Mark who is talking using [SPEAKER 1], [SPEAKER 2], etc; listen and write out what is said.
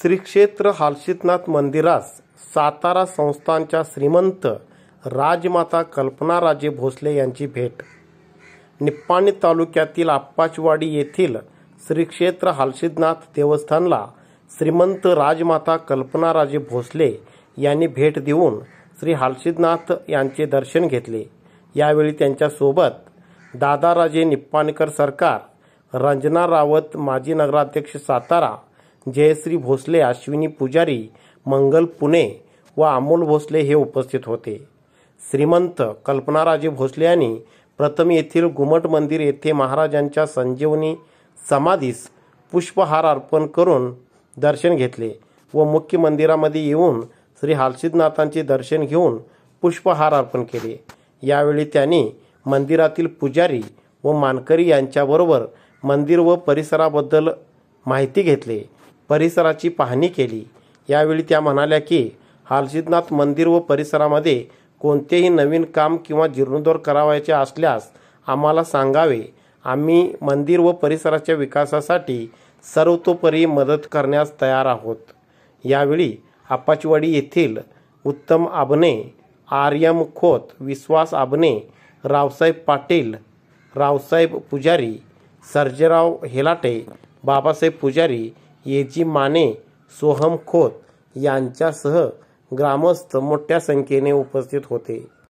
[SPEAKER 1] श्री क्षेत्र हालशीतनाथ मंदिरास सातारा संस्थानच्या श्रीमंत राजमाता कल्पना राजे भोसले यांची भेट निप्पाणी तालुक्यातील आप्पाचवाडी येथील श्री क्षेत्र देवस्थानला श्रीमंत राजमाता कल्पनाराजे भोसले यांनी भेट देऊन श्री हालशिदनाथ यांचे दर्शन घेतले यावेळी त्यांच्यासोबत दादाराजे निप्पाणकर सरकार रंजना रावत माजी नगराध्यक्ष सातारा जयश्री भोसले अश्विनी पुजारी मंगल पुणे व अमोल भोसले हे उपस्थित होते श्रीमंत कल्पनाराजे भोसले यांनी प्रथम येथील घुमट मंदिर येथे महाराजांच्या संजीवनी समाधीस पुष्पहार अर्पण करून दर्शन घेतले व मुख्य मंदिरामध्ये येऊन श्री हालसिद्धनाथांचे दर्शन घेऊन पुष्पहार अर्पण केले यावेळी त्यांनी मंदिरातील पुजारी व मानकरी यांच्याबरोबर मंदिर व परिसराबद्दल माहिती घेतली परिसराची पाहणी केली यावेळी त्या म्हणाल्या की हालसिद्धनाथ मंदिर व परिसरामध्ये कोणतेही नवीन काम किंवा जीर्णोद्धार करावायचे असल्यास आम्हाला सांगावे आम्ही मंदिर व परिसराच्या विकासासाठी सर्वतोपरी मदत करण्यास तयार आहोत यावेळी आपाचवाडी येथील उत्तम आबने आर्यम खोत विश्वास आबने रावसाहेब पाटील रावसाहेब पुजारी सर्जेराव हेलाटे बाबासाहेब पुजारी येची माने सोहम खोत यांच्यासह ग्रामस्थ मोठ्या संख्येने उपस्थित होते